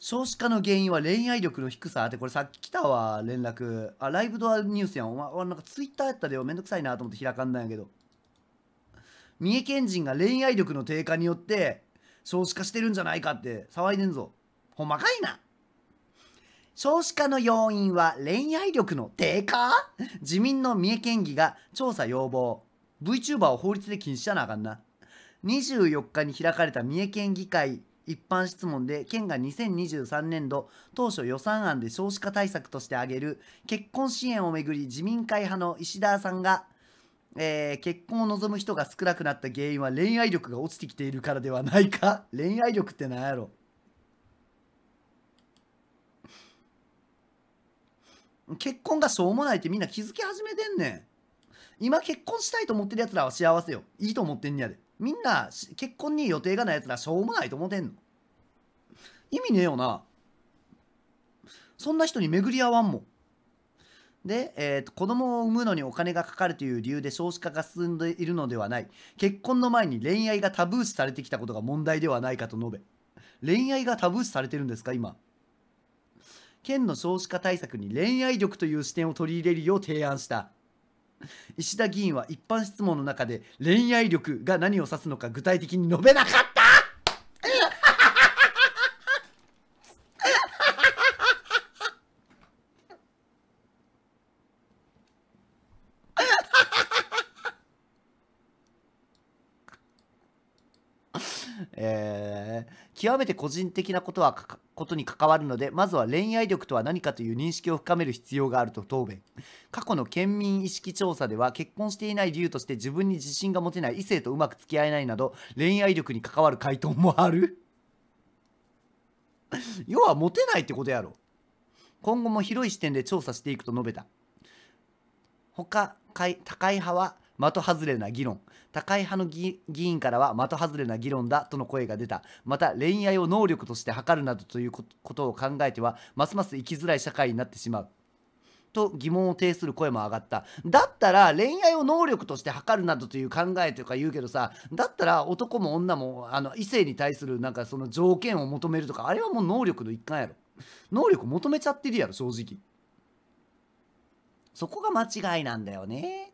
少子化の原因は恋愛力の低さってこれさっき来たわ連絡あライブドアニュースやんお前、なんかツイッターやったでよめんどくさいなと思って開かんだんやけど三重県人が恋愛力の低下によって少子化してるんじゃないかって騒いでんぞほんまかいな少子化の要因は恋愛力の低下自民の三重県議が調査要望 VTuber を法律で禁止しちゃなあかんな24日に開かれた三重県議会一般質問で県が2023年度当初予算案で少子化対策として挙げる結婚支援をめぐり自民会派の石田さんがえー、結婚を望む人が少なくなった原因は恋愛力が落ちてきているからではないか恋愛力って何やろ結婚がしょうもないってみんな気づき始めてんねん今結婚したいと思ってるやつらは幸せよいいと思ってんねやでみんな結婚に予定がないやつらしょうもないと思ってんの意味ねえよな。そんな人に巡り合わんもん。で、えーと、と子供を産むのにお金がかかるという理由で少子化が進んでいるのではない結婚の前に恋愛がタブー視されてきたことが問題ではないかと述べ恋愛がタブー視されてるんですか今県の少子化対策に恋愛力という視点を取り入れるよう提案した石田議員は一般質問の中で恋愛力が何を指すのか具体的に述べなかったえー、極めて個人的なことはことに関わるので、まずは恋愛力とは何かという認識を深める必要があると答弁。過去の県民意識調査では、結婚していない理由として自分に自信が持てない異性とうまく付き合えないなど、恋愛力に関わる回答もある要は持てないってことやろ。今後も広い視点で調査していくと述べた。他、高い派は、的外れな議論高い派の議員からは的外れな議論だとの声が出たまた恋愛を能力として測るなどということを考えてはますます生きづらい社会になってしまうと疑問を呈する声も上がっただったら恋愛を能力として測るなどという考えとか言うけどさだったら男も女もあの異性に対するなんかその条件を求めるとかあれはもう能力の一環やろ能力求めちゃってるやろ正直そこが間違いなんだよね